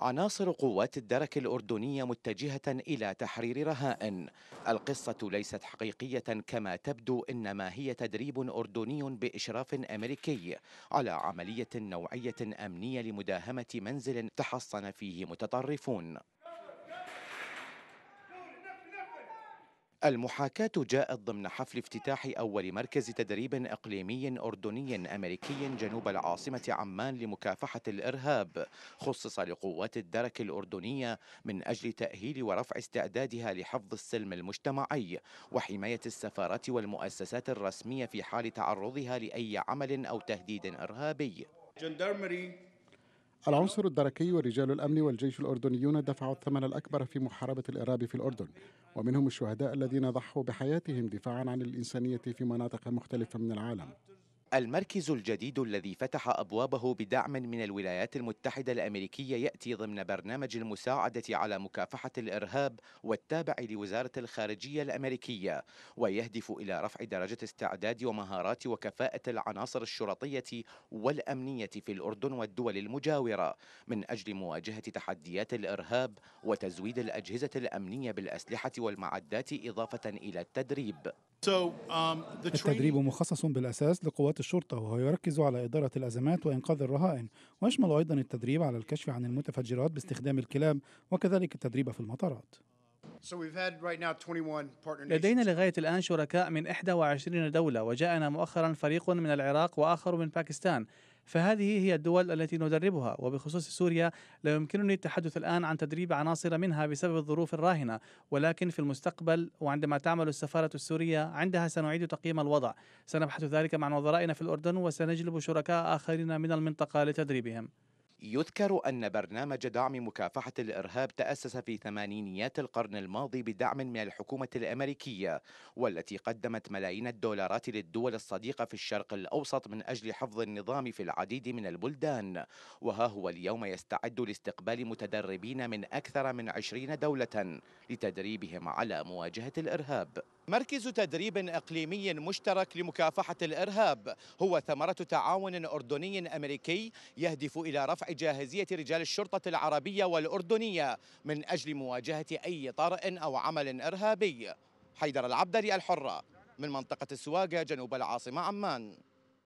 عناصر قوات الدرك الأردنية متجهة إلى تحرير رهائن القصة ليست حقيقية كما تبدو إنما هي تدريب أردني بإشراف أمريكي على عملية نوعية أمنية لمداهمة منزل تحصن فيه متطرفون المحاكاة جاءت ضمن حفل افتتاح أول مركز تدريب إقليمي أردني أمريكي جنوب العاصمة عمان لمكافحة الإرهاب خصص لقوات الدرك الأردنية من أجل تأهيل ورفع استعدادها لحفظ السلم المجتمعي وحماية السفارات والمؤسسات الرسمية في حال تعرضها لأي عمل أو تهديد إرهابي. العنصر الدركي ورجال الأمن والجيش الأردنيون دفعوا الثمن الأكبر في محاربة الإرهاب في الأردن ومنهم الشهداء الذين ضحوا بحياتهم دفاعا عن الإنسانية في مناطق مختلفة من العالم المركز الجديد الذي فتح أبوابه بدعم من الولايات المتحدة الأمريكية يأتي ضمن برنامج المساعدة على مكافحة الإرهاب والتابع لوزارة الخارجية الأمريكية ويهدف إلى رفع درجة استعداد ومهارات وكفاءة العناصر الشرطية والأمنية في الأردن والدول المجاورة من أجل مواجهة تحديات الإرهاب وتزويد الأجهزة الأمنية بالأسلحة والمعدات إضافة إلى التدريب Um, التدريب مخصص بالأساس لقوات الشرطة وهو يركز على إدارة الأزمات وإنقاذ الرهائن ويشمل أيضا التدريب على الكشف عن المتفجرات باستخدام الكلاب وكذلك التدريب في المطارات لدينا لغاية الآن شركاء من 21 دولة وجاءنا مؤخرا فريق من العراق وآخر من باكستان فهذه هي الدول التي ندربها وبخصوص سوريا لا يمكنني التحدث الآن عن تدريب عناصر منها بسبب الظروف الراهنة ولكن في المستقبل وعندما تعمل السفارة السورية عندها سنعيد تقييم الوضع سنبحث ذلك مع نظرائنا في الأردن وسنجلب شركاء آخرين من المنطقة لتدريبهم يذكر أن برنامج دعم مكافحة الإرهاب تأسس في ثمانينيات القرن الماضي بدعم من الحكومة الأمريكية والتي قدمت ملايين الدولارات للدول الصديقة في الشرق الأوسط من أجل حفظ النظام في العديد من البلدان وها هو اليوم يستعد لاستقبال متدربين من أكثر من عشرين دولة لتدريبهم على مواجهة الإرهاب مركز تدريب اقليمي مشترك لمكافحه الارهاب هو ثمره تعاون اردني امريكي يهدف الى رفع جاهزيه رجال الشرطه العربيه والاردنيه من اجل مواجهه اي طارئ او عمل ارهابي حيدر العبدري الحره من منطقه السواقه جنوب العاصمه عمان